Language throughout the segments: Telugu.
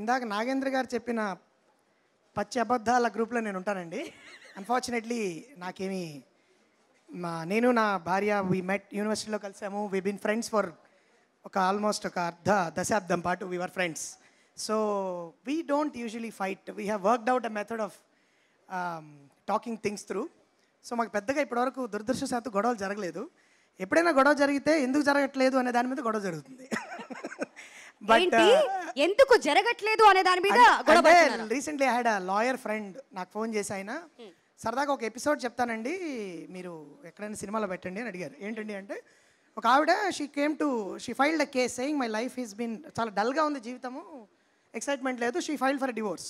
ఇందాక నాగేంద్ర గారు చెప్పిన పచ్చి అబద్ధాల గ్రూప్లో నేను ఉంటానండి అన్ఫార్చునేట్లీ నాకేమి మా నేను నా భార్య వి మెట్ యూనివర్సిటీలో కలిసాము వి బిన్ ఫ్రెండ్స్ ఫర్ ఒక ఆల్మోస్ట్ ఒక అర్ధ దశాబ్దం పాటు we're friends so we don't usually fight we have worked out a method of talking things through so మాకు పెద్దగా ఇప్పటివరకు దురదృష్టశాత్తు గొడవలు జరగలేదు ఎప్పుడైనా గొడవ జరిగితే ఎందుకు జరగట్లేదు అనే దాని మీద గొడవ జరుగుతుంది బట్ ఎందుకు జరగట్లేదు అనే దాని మీద రీసెంట్లీ హ్యాడ్ లాయర్ ఫ్రెండ్ నాకు ఫోన్ చేసి ఆయన hmm. సరదాగా ఒక ఎపిసోడ్ చెప్తానండి మీరు ఎక్కడైనా సినిమాలో పెట్టండి అని అడిగారు ఏంటండి అంటే ఒక ఆవిడ she came to she filed a case saying my life is been చాలా డల్గా ఉంది జీవితము ఎక్సైట్మెంట్ లేదు she file for divorce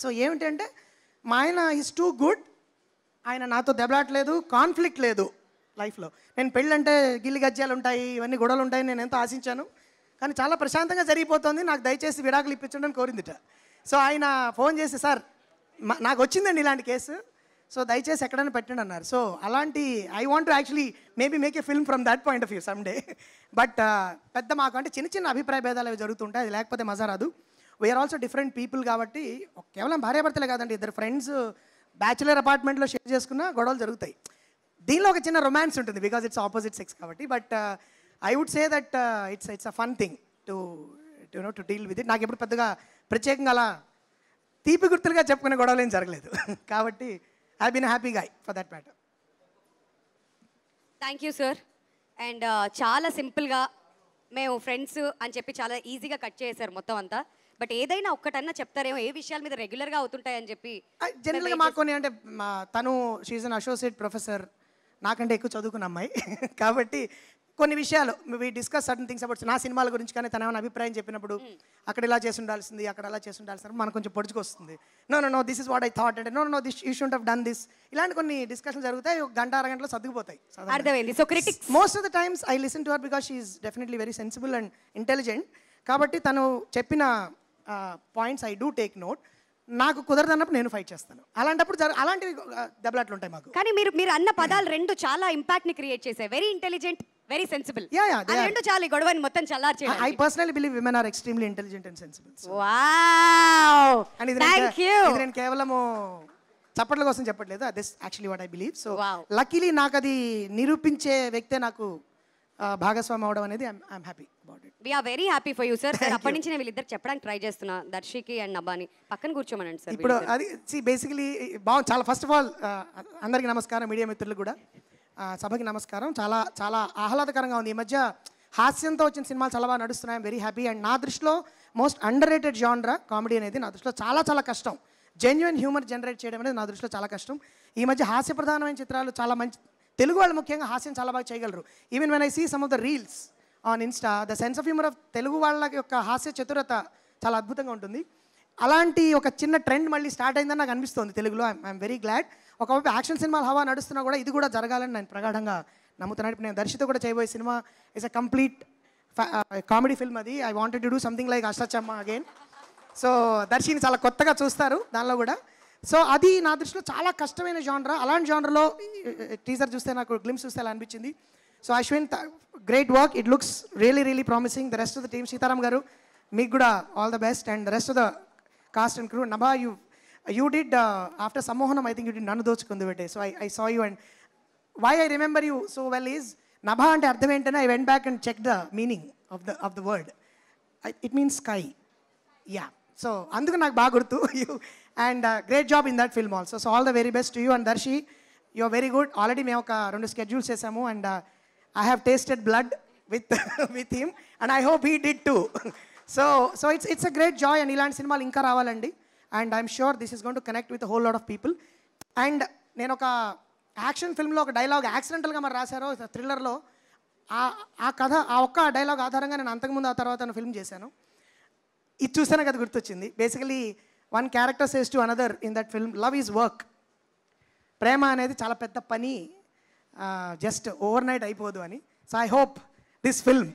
so ఏమిటంటే మా ఆయన ఈజ్ టూ గుడ్ ఆయన నాతో దెబ్బలాట్లేదు కాన్ఫ్లిక్ట్ లేదు లైఫ్లో నేను పెళ్ళంటే గిల్లి గజ్జాలు ఉంటాయి ఇవన్నీ గొడవలు ఉంటాయి నేను ఎంతో ఆశించాను కానీ చాలా ప్రశాంతంగా జరిగిపోతుంది నాకు దయచేసి విడాకులు ఇప్పించండి కోరిందిట సో ఆయన ఫోన్ చేసి సార్ నాకు వచ్చిందండి ఇలాంటి కేసు సో దయచేసి ఎక్కడైనా పెట్టండి అన్నారు సో అలాంటి I want to actually maybe make a film from that point of view someday but పెద్ద మాకు అంటే చిన్న చిన్న అభిప్రాయ భేదాలు అవి జరుగుతుంటాయి అది లేకపోతే మజా రాదు వీఆర్ ఆల్సో డిఫరెంట్ పీపుల్ కాబట్టి కేవలం భార్యాభర్తలే కాదండి ఇద్దరు ఫ్రెండ్స్ బ్యాచులర్ అపార్ట్మెంట్లో షేర్ చేసుకున్న గొడవలు జరుగుతాయి దీనిలో ఒక చిన్న రొమాన్స్ ఉంటుంది బికాజ్ ఇట్స్ ఆపోజిట్ సెక్స్ కాబట్టి but I would say that it's it's a fun thing to to know to deal with it నాకు ఎప్పుడు పెద్దగా ప్రత్యేకంగా అలా తీపి గుర్తులుగా చెప్పుకునే గొడవలు ఏం జరగలేదు కాబట్టి I been happy guy for that matter thank you sir and చాలా సింపుల్గా మేము ఫ్రెండ్స్ అని చెప్పి చాలా ఈజీగా కట్ చేశారు మొత్తం అంతా బట్ ఏదైనా ఒక్కటన్నా చెప్తారేమో ఏ విషయాల మీద రెగ్యులర్గా అవుతుంటాయని చెప్పి జనరల్గా మాకు కొన్ని అంటే తను షీజ్ అసోసియేట్ ప్రొఫెసర్ నాకంటే ఎక్కువ చదువుకున్న అమ్మాయి కాబట్టి కొన్ని విషయాలు we discuss certain things about నా సినిమాల గురించి కానీ తన ఏమైనా అభిప్రాయం చెప్పినప్పుడు hmm. అక్కడ ఇలా చేసి ఉండాల్సింది అక్కడ అలా చేసి ఉండాల్సింది మనం కొంచెం పొడుచుకొస్తుంది no no no this is what I thought అంటే no no this you should have done this ఇలాంటి కొన్ని డిస్కషన్ జరుగుతాయి ఒక గంట అరగంటలో సర్దుకుపోతాయి అర్థమైంది so most of the times I listen to her because she's is definitely very sensible and intelligent కాబట్టి తను చెప్పిన points I do take note నాకు కుదరదన్నప్పుడు నేను ఫైట్ చేస్తాను అలాంటప్పుడు జర అలాంటివి దెబ్బలాట్లు ఉంటాయి మాకు కానీ మీరు మీరు అన్న పదాలు రెండు చాలా ఇంపాక్ట్ ని క్రియేట్ చేసే వెరీ ఇంటెలిజెంట్ వెరీ సెన్సిబుల్ రెండు చాలా ఈ గొడవని మొత్తం చాలా I personal believe women are extremely intelligent and sensible wow and నేను కేవలము చప్పట్ల కోసం చెప్పట్లేదు this actually what I believe so luckily నాకు అది నిరూపించే వ్యక్తే నాకు భాగస్వామి అవడం అనేది I'm happy about it we're very happy for you sir అప్పటి నుంచి నేను వీళ్ళిద్దరు చెప్పడానికి ట్రై చేస్తున్నా దర్శికి అండ్ నబాని పక్కన కూర్చోమనండి సార్ ఇప్పుడు అది సి బేసికలీ బాగుంది చాలా ఫస్ట్ ఆఫ్ ఆల్ అందరికీ నమస్కారం మీడియా మిత్రులకు కూడా సభకి నమస్కారం చాలా చాలా ఆహ్లాదకరంగా ఉంది ఈ మధ్య హాస్యంతో వచ్చిన సినిమాలు చాలా బాగా నడుస్తున్నాయి వెరీ హ్యాపీ అండ్ నా దృష్టిలో most underrated genre comedy అనేది నా దృష్టిలో చాలా చాలా కష్టం జెన్యున్ హ్యూమర్ జనరేట్ చేయడం అనేది నా దృష్టిలో చాలా కష్టం ఈ మధ్య హాస్య ప్రధానమైన చిత్రాలు చాలా మంచి తెలుగు వాళ్ళు ముఖ్యంగా హాస్యం చాలా బాగా చేయగలరు even when I see some of the reels on Insta the sense of humour of Telugu వాళ్ళ యొక్క హాస్య చతురత చాలా అద్భుతంగా ఉంటుంది అలాంటి ఒక చిన్న ట్రెండ్ మళ్ళీ స్టార్ట్ అయిందని నాకు అనిపిస్తుంది తెలుగులో ఐఎమ్ వెరీ గ్లాడ్ ఒకవైపు యాక్షన్ సినిమాలు హవా నడుస్తున్నా కూడా ఇది కూడా జరగాలని నేను ప్రగాఢంగా నమ్ముతున్నాను ఇప్పుడు నేను దర్శితో కూడా చేయబోయే సినిమా is a complete comedy film అది I wanted to do something like Ashta Chamma again so దర్శిని చాలా కొత్తగా చూస్తారు దానిలో కూడా సో అది నా దృష్టిలో చాలా కష్టమైన జానరా అలాంటి జానర్లో టీజర్ చూస్తే నాకు గ్లిమ్స్ చూస్తే అలా అనిపించింది so Ashwin great work it looks really really promising the rest of the team Seetharam garu మీకు కూడా all the best and the rest of the cast and crew Nabha you you did after Sammohanam I think you డి నన్ను దోచుకుంది పెట్టే so I I saw you and why I remember you so well is Nabha అంటే అర్థం ఏంటంటే I went back and check the meaning of the of the word it means sky yeah so అందుకు నాకు బాగా గుర్తు you and great job in that film also so all the very best you and Darshi you are very good already మేము ఒక రెండు స్కెడ్యూల్స్ చేసాము and I have tasted blood with with him and I hope he did too so so it's it's a great joy and ఇలాంటి సినిమాలు ఇంకా రావాలండి and I'm sure this is gone to connect with whole lot of people and నేను ఒక యాక్షన్ ఫిల్మ్లో ఒక డైలాగ్ యాక్సిడెంటల్గా మరి రాశారు థ్రిల్లర్లో ఆ కథ ఆ ఒక్క డైలాగ్ ఆధారంగా నేను అంతకుముందు ఆ తర్వాత ఫిల్మ్ చేశాను ఇది చూసాను కదా గుర్తొచ్చింది basically one character says to another in that film love is work ప్రేమ అనేది చాలా పెద్ద పని జస్ట్ ఓవర్ నైట్ అయిపోదు అని so I hope this film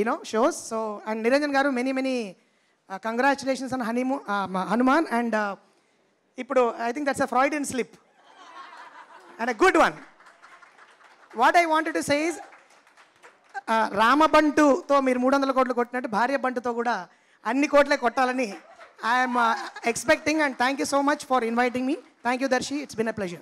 you know shows so and Niranjan garu many many congratulations and హనీము హనుమాన్ అండ్ ఇప్పుడు I think that's a Freudian slip and a good one what I want to say రామబంటుతో మీరు మూడు వందల కోట్లు కొట్టినట్టు భార్య బంటుతో కూడా అన్ని కోట్లే కొట్టాలని I am uh, expecting and thank you so much for inviting me. Thank you, Darshi. It's been a pleasure.